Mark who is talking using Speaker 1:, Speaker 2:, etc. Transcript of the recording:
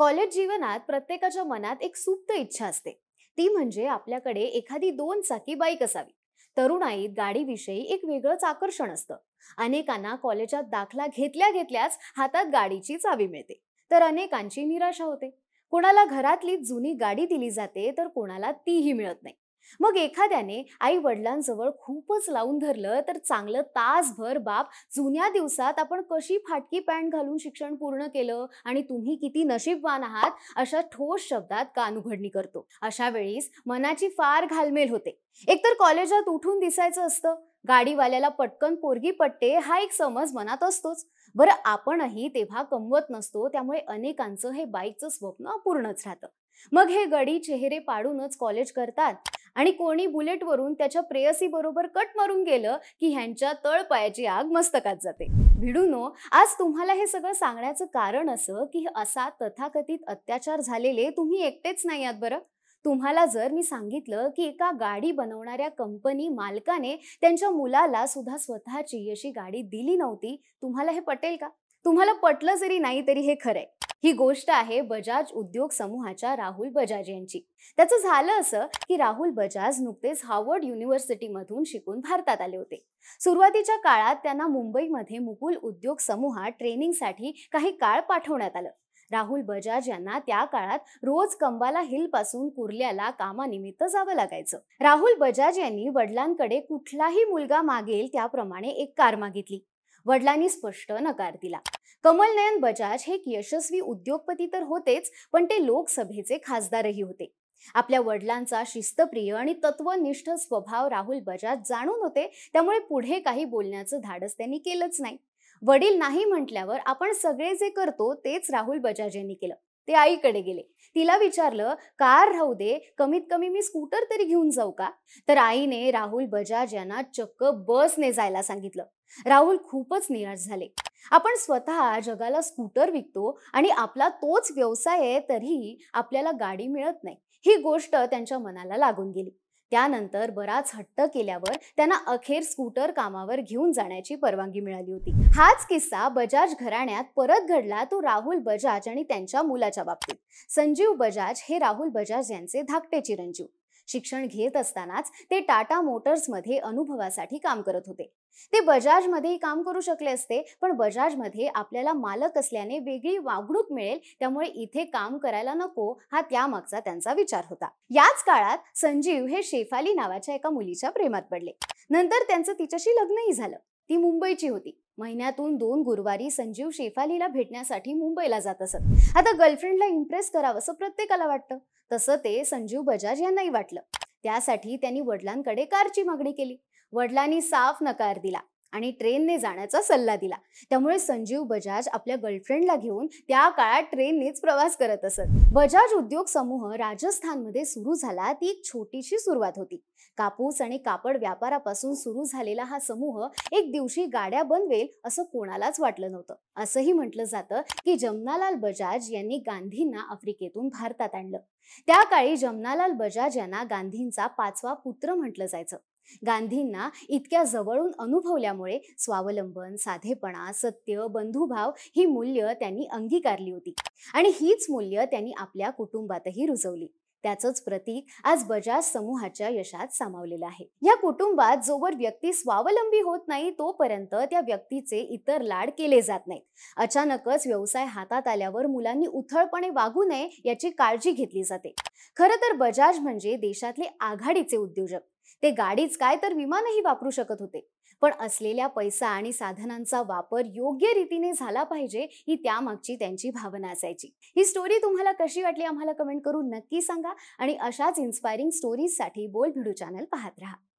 Speaker 1: college जीवनात प्रत्येकाच्या मनात एक सुप्त इच्छा असते ती म्हणजे आपल्याकडे एखादी दोन चाकी बाईक असावी तरुणाईत गाडीविषयी एक वेगळंच आकर्षण असतं अनेकांना कॉलेजात दाखला घेतल्या घेतल्याच हातात गाडीची चावी मिळते तर अनेकांची निराशा होते कोणाला घरातली जुनी गाडी दिली जाते तर कोणाला तीही मिळत नाही मग एखाद्याने आई वडिलांजवळ खूपच लावून धरलं तर चांगलं तासभर बाप जुन्या दिवसात आपण कशी फाटकी पॅन्ट घालून शिक्षण पूर्ण केलं आणि तुम्ही किती नशीबवान आहात अशा ठोस शब्दात उघडणी करतो अशा वेळीस मनाची फार घालमेल होते एकतर कॉलेजात उठून दिसायचं असतं गाडीवाल्याला पटकन पोरगी पट्टे हा एक समज मनात असतोच बरं आपणही तेव्हा कमवत नसतो त्यामुळे अनेकांचं हे बाईकचं स्वप्न अपूर्णच राहतं मग हे गडी चेहरे पाडूनच कॉलेज करतात आणि कोणी बुलेटवरून त्याच्या प्रेयसी बरोबर कट मारून गेलं की ह्यांच्या तळपायाची आग मस्तकात जाते भिडूनो आज तुम्हाला हे सगळं सांगण्याचं कारण असं की असा तथाकथित अत्याचार झालेले तुम्ही एकटेच नाही आहात बरं तुम्हाला जर मी सांगितलं की एका गाडी बनवणाऱ्या कंपनी मालकाने त्यांच्या मुलाला सुद्धा स्वतःची अशी गाडी दिली नव्हती तुम्हाला हे पटेल का तुम्हाला पटलं जरी नाही तरी हे खरंय ही गोष्ट आहे बजाज उद्योग समूहाच्या राहुल बजाज यांची त्याचं झालं असं की राहुल बजाज नुकतेच हार्वर्ड युनिव्हर्सिटीमधून शिकून भारतात आले होते सुरुवातीच्या काळात त्यांना मुंबईमध्ये मुकुल उद्योग समूहात ट्रेनिंगसाठी काही काळ पाठवण्यात आलं राहुल बजाज यांना त्या काळात रोज कंबाला हिल पासून कुर्ल्याला कामानिमित्त जावं लागायचं राहुल बजाज यांनी वडिलांकडे कुठलाही मुलगा मागेल त्याप्रमाणे एक कार मागितली वडिलांनी स्पष्ट नकार दिला कमलनयन बजाज हे एक यशस्वी उद्योगपती तर होतेच पण ते लोकसभेचे खासदारही होते आपल्या वडिलांचा शिस्तप्रिय आणि तत्वनिष्ठ स्वभाव राहुल बजाज जाणून होते त्यामुळे पुढे काही बोलण्याचं धाडस त्यांनी केलंच नाही वडील नाही म्हटल्यावर आपण सगळे जे करतो तेच राहुल बजाज यांनी केलं ते आईकडे गेले तिला विचारलं कार राहू दे कमीत कमी मी स्कूटर तरी घेऊन जाऊ का तर आईने राहुल बजाज यांना चक्क बसने जायला सांगितलं राहुल खूपच निराश झाले आपण स्वतः जगाला स्कूटर विकतो आणि आपला तोच व्यवसाय आहे तरी आपल्याला गाडी मिळत नाही ही गोष्ट त्यांच्या मनाला लागून गेली त्यानंतर बराच हट्ट केल्यावर त्यांना अखेर स्कूटर कामावर घेऊन जाण्याची परवानगी मिळाली होती हाच किस्सा बजाज घराण्यात परत घडला तो राहुल बजाज आणि त्यांच्या मुलाच्या बाबतीत संजीव बजाज हे राहुल बजाज यांचे धाकटे चिरंजीव शिक्षण घेत असतानाच ते टाटा मोटर्समध्ये अनुभवासाठी काम करत होते ते बजाजमध्येही काम करू शकले असते पण बजाजमध्ये आपल्याला मालक असल्याने वेगळी वागणूक मिळेल त्यामुळे इथे काम करायला नको हा त्यामागचा त्यांचा विचार होता याच काळात संजीव हे शेफाली नावाच्या एका मुलीच्या प्रेमात पडले नंतर त्यांचं तिच्याशी लग्नही झालं ती मुंबईची होती महिन्यातून दोन गुरुवारी संजीव शेफालीला भेटण्यासाठी मुंबईला जात असत आता गर्लफ्रेंडला इम्प्रेस असं प्रत्येकाला वाटतं तसं ते संजीव बजाज यांनाही वाटलं त्यासाठी त्यांनी वडिलांकडे कारची मागणी केली वडिलांनी साफ नकार दिला आणि ट्रेनने जाण्याचा सल्ला दिला त्यामुळे संजीव बजाज आपल्या गर्लफ्रेंडला घेऊन त्या काळात ट्रेननेच प्रवास करत असत बजाज उद्योग समूह राजस्थानमध्ये सुरू झाला ती एक छोटीशी सुरुवात होती कापूस आणि कापड व्यापारापासून सुरू झालेला हा समूह एक दिवशी गाड्या बनवेल असं कोणालाच वाटलं नव्हतं असंही म्हटलं जातं की जमनालाल बजाज यांनी गांधींना आफ्रिकेतून भारतात आणलं त्या काळी जमनालाल बजाज यांना गांधींचा पाचवा पुत्र म्हटलं जायचं गांधींना इतक्या जवळून अनुभवल्यामुळे स्वावलंबन साधेपणा सत्य बंधुभाव ही मूल्य त्यांनी अंगीकारली होती आणि हीच मूल्य त्यांनी आपल्या कुटुंबातही रुजवली त्याचंच प्रतीक आज बजाज समूहाच्या यशात सामावलेलं आहे या कुटुंबात जोवर व्यक्ती स्वावलंबी होत नाही तोपर्यंत त्या व्यक्तीचे इतर लाड केले जात नाहीत अचानकच व्यवसाय हातात आल्यावर मुलांनी उथळपणे वागू नये याची काळजी घेतली जाते खर तर बजाज म्हणजे देशातले आघाडीचे उद्योजक ते गाडीच काय तर विमानही वापरू शकत होते पण असलेल्या पैसा आणि साधनांचा वापर योग्य रीतीने झाला पाहिजे ही त्यामागची त्यांची भावना असायची ही स्टोरी तुम्हाला कशी वाटली आम्हाला कमेंट करून नक्की सांगा आणि अशाच इन्स्पायरिंग स्टोरीजसाठी बोल भिडू चॅनल पाहत राहा